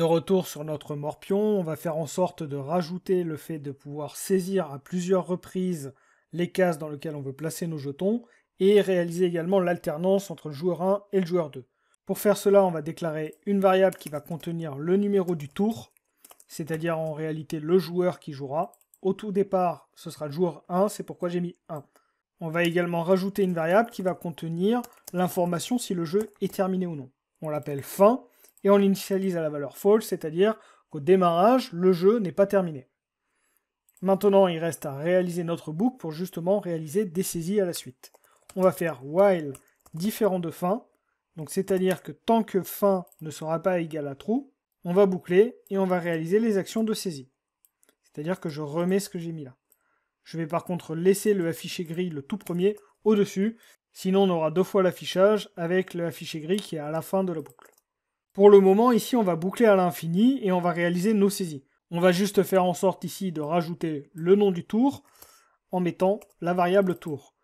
De retour sur notre morpion, on va faire en sorte de rajouter le fait de pouvoir saisir à plusieurs reprises les cases dans lesquelles on veut placer nos jetons et réaliser également l'alternance entre le joueur 1 et le joueur 2. Pour faire cela, on va déclarer une variable qui va contenir le numéro du tour, c'est-à-dire en réalité le joueur qui jouera. Au tout départ, ce sera le joueur 1, c'est pourquoi j'ai mis 1. On va également rajouter une variable qui va contenir l'information si le jeu est terminé ou non. On l'appelle fin et on l'initialise à la valeur false, c'est-à-dire qu'au démarrage, le jeu n'est pas terminé. Maintenant, il reste à réaliser notre boucle pour justement réaliser des saisies à la suite. On va faire while différent de fin, donc c'est-à-dire que tant que fin ne sera pas égal à true, on va boucler et on va réaliser les actions de saisie. C'est-à-dire que je remets ce que j'ai mis là. Je vais par contre laisser le affiché gris le tout premier au-dessus, sinon on aura deux fois l'affichage avec le affiché gris qui est à la fin de la boucle. Pour le moment, ici, on va boucler à l'infini et on va réaliser nos saisies. On va juste faire en sorte ici de rajouter le nom du tour en mettant la variable tour.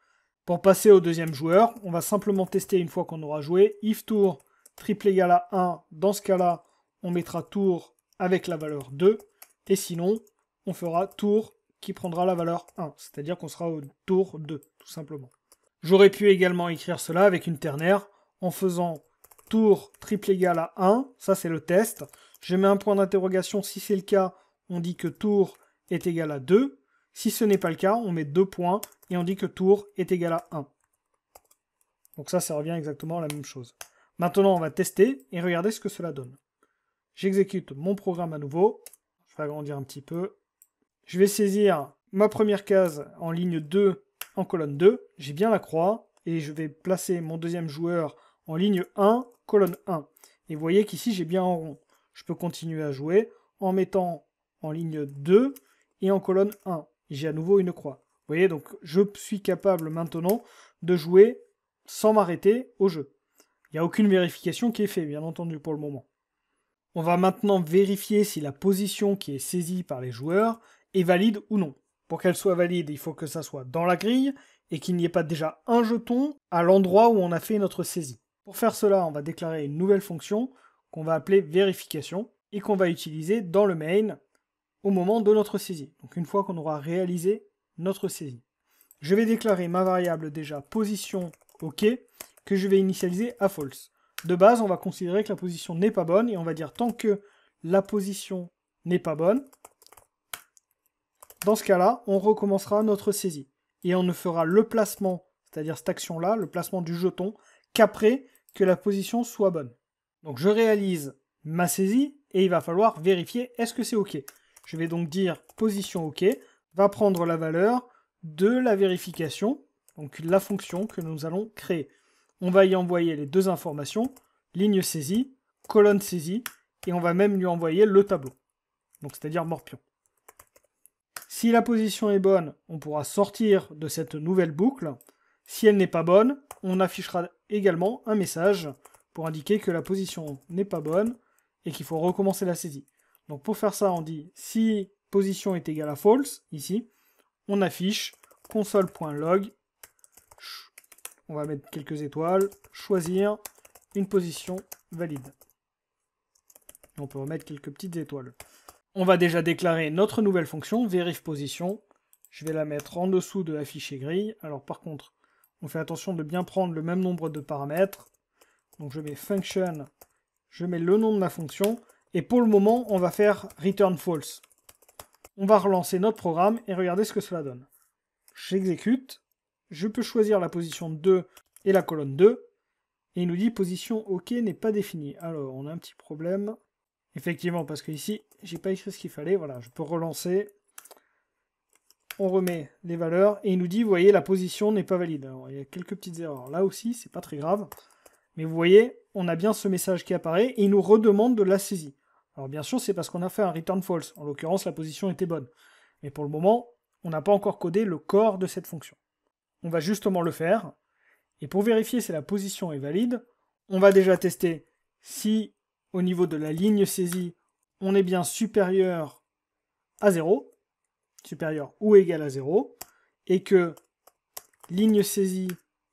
Pour passer au deuxième joueur, on va simplement tester une fois qu'on aura joué. If tour triple égal à 1, dans ce cas-là, on mettra tour avec la valeur 2. Et sinon, on fera tour qui prendra la valeur 1, c'est-à-dire qu'on sera au tour 2, tout simplement. J'aurais pu également écrire cela avec une ternaire en faisant tour triple égal à 1, ça c'est le test. Je mets un point d'interrogation, si c'est le cas, on dit que tour est égal à 2. Si ce n'est pas le cas, on met deux points et on dit que tour est égal à 1. Donc ça, ça revient exactement à la même chose. Maintenant, on va tester et regarder ce que cela donne. J'exécute mon programme à nouveau. Je vais agrandir un petit peu. Je vais saisir ma première case en ligne 2, en colonne 2. J'ai bien la croix. Et je vais placer mon deuxième joueur en ligne 1, colonne 1. Et vous voyez qu'ici, j'ai bien en rond. Je peux continuer à jouer en mettant en ligne 2 et en colonne 1. J'ai à nouveau une croix. Vous voyez, donc je suis capable maintenant de jouer sans m'arrêter au jeu. Il n'y a aucune vérification qui est faite, bien entendu, pour le moment. On va maintenant vérifier si la position qui est saisie par les joueurs est valide ou non. Pour qu'elle soit valide, il faut que ça soit dans la grille et qu'il n'y ait pas déjà un jeton à l'endroit où on a fait notre saisie. Pour faire cela, on va déclarer une nouvelle fonction qu'on va appeler vérification et qu'on va utiliser dans le main au moment de notre saisie. Donc une fois qu'on aura réalisé notre saisie. Je vais déclarer ma variable déjà position OK que je vais initialiser à false. De base, on va considérer que la position n'est pas bonne et on va dire tant que la position n'est pas bonne, dans ce cas-là, on recommencera notre saisie et on ne fera le placement, c'est-à-dire cette action-là, le placement du jeton, qu'après la position soit bonne. Donc je réalise ma saisie et il va falloir vérifier est-ce que c'est OK. Je vais donc dire position OK va prendre la valeur de la vérification, donc la fonction que nous allons créer. On va y envoyer les deux informations, ligne saisie, colonne saisie, et on va même lui envoyer le tableau, donc c'est-à-dire morpion. Si la position est bonne, on pourra sortir de cette nouvelle boucle, si elle n'est pas bonne, on affichera également un message pour indiquer que la position n'est pas bonne et qu'il faut recommencer la saisie. Donc pour faire ça, on dit si position est égale à false, ici, on affiche console.log, on va mettre quelques étoiles, choisir une position valide. On peut remettre quelques petites étoiles. On va déjà déclarer notre nouvelle fonction, vérif position, Je vais la mettre en dessous de afficher grille. Alors par contre, on fait attention de bien prendre le même nombre de paramètres. Donc je mets function, je mets le nom de ma fonction, et pour le moment, on va faire return false. On va relancer notre programme et regarder ce que cela donne. J'exécute, je peux choisir la position 2 et la colonne 2, et il nous dit position OK n'est pas définie. Alors, on a un petit problème. Effectivement, parce que ici, j'ai pas écrit ce qu'il fallait. Voilà, je peux relancer on remet les valeurs et il nous dit, vous voyez, la position n'est pas valide. Alors, il y a quelques petites erreurs. Là aussi, c'est pas très grave. Mais vous voyez, on a bien ce message qui apparaît et il nous redemande de la saisie. Alors bien sûr, c'est parce qu'on a fait un return false. En l'occurrence, la position était bonne. Mais pour le moment, on n'a pas encore codé le corps de cette fonction. On va justement le faire. Et pour vérifier si la position est valide, on va déjà tester si au niveau de la ligne saisie, on est bien supérieur à 0 supérieur ou égal à 0, et que ligne saisie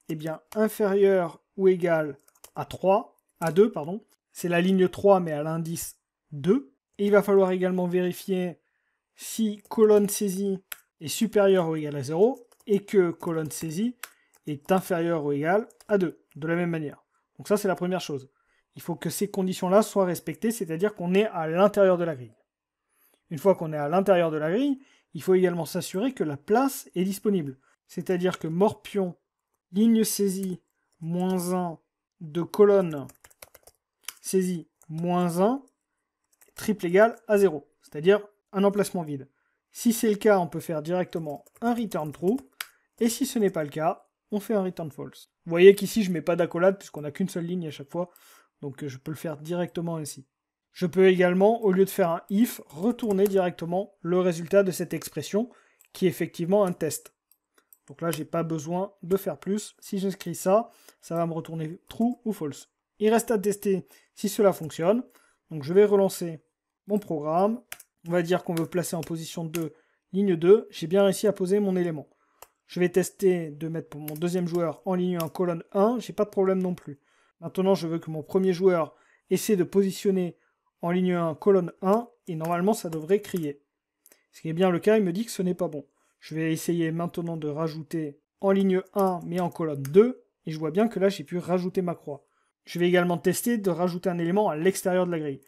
est eh bien, inférieure ou égale à 3, à 2, pardon, c'est la ligne 3 mais à l'indice 2, et il va falloir également vérifier si colonne saisie est supérieure ou égale à 0, et que colonne saisie est inférieure ou égale à 2, de la même manière. Donc ça, c'est la première chose. Il faut que ces conditions-là soient respectées, c'est-à-dire qu'on est à l'intérieur de la grille. Une fois qu'on est à l'intérieur de la grille, il faut également s'assurer que la place est disponible. C'est-à-dire que morpion, ligne saisie, moins 1 de colonne saisie, moins 1, triple égal à 0. C'est-à-dire un emplacement vide. Si c'est le cas, on peut faire directement un return true. Et si ce n'est pas le cas, on fait un return false. Vous voyez qu'ici, je ne mets pas d'accolade puisqu'on n'a qu'une seule ligne à chaque fois. Donc euh, je peux le faire directement ainsi. Je peux également, au lieu de faire un if, retourner directement le résultat de cette expression, qui est effectivement un test. Donc là, j'ai pas besoin de faire plus. Si j'inscris ça, ça va me retourner true ou false. Il reste à tester si cela fonctionne. Donc je vais relancer mon programme. On va dire qu'on veut placer en position 2, ligne 2. J'ai bien réussi à poser mon élément. Je vais tester de mettre pour mon deuxième joueur en ligne 1, colonne 1. n'ai pas de problème non plus. Maintenant, je veux que mon premier joueur essaie de positionner en ligne 1, colonne 1, et normalement ça devrait crier. Ce qui est bien le cas, il me dit que ce n'est pas bon. Je vais essayer maintenant de rajouter en ligne 1, mais en colonne 2, et je vois bien que là j'ai pu rajouter ma croix. Je vais également tester de rajouter un élément à l'extérieur de la grille,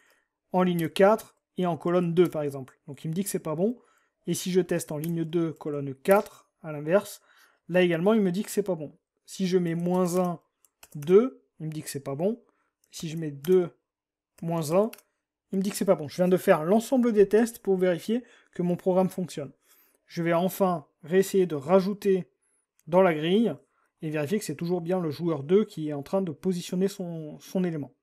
en ligne 4 et en colonne 2 par exemple. Donc il me dit que c'est pas bon, et si je teste en ligne 2, colonne 4, à l'inverse, là également il me dit que c'est pas bon. Si je mets moins 1, 2, il me dit que c'est pas bon. Si je mets 2, moins 1, il me dit que c'est pas bon. Je viens de faire l'ensemble des tests pour vérifier que mon programme fonctionne. Je vais enfin réessayer de rajouter dans la grille et vérifier que c'est toujours bien le joueur 2 qui est en train de positionner son, son élément.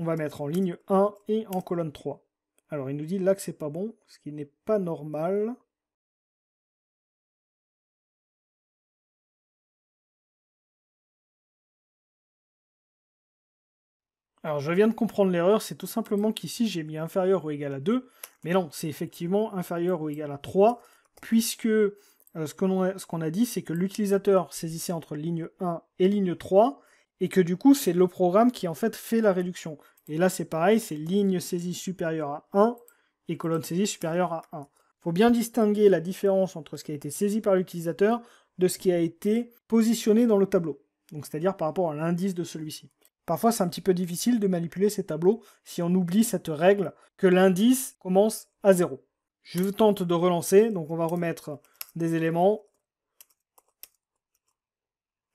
On va mettre en ligne 1 et en colonne 3. Alors il nous dit là que c'est pas bon, ce qui n'est pas normal. Alors je viens de comprendre l'erreur, c'est tout simplement qu'ici j'ai mis inférieur ou égal à 2, mais non, c'est effectivement inférieur ou égal à 3, puisque euh, ce qu'on a, dit, c'est que l'utilisateur saisissait entre ligne 1 et ligne 3, et que du coup c'est le programme qui en fait fait la réduction. Et là c'est pareil, c'est ligne saisie supérieure à 1 et colonne saisie supérieure à 1. Il Faut bien distinguer la différence entre ce qui a été saisi par l'utilisateur de ce qui a été positionné dans le tableau, donc c'est-à-dire par rapport à l'indice de celui-ci. Parfois, c'est un petit peu difficile de manipuler ces tableaux si on oublie cette règle que l'indice commence à 0. Je tente de relancer, donc on va remettre des éléments.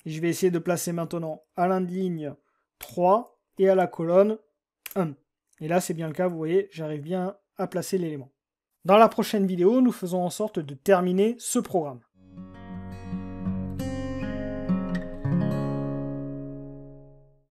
Je vais essayer de placer maintenant à l'indigne 3 et à la colonne 1. Et là, c'est bien le cas, vous voyez, j'arrive bien à placer l'élément. Dans la prochaine vidéo, nous faisons en sorte de terminer ce programme.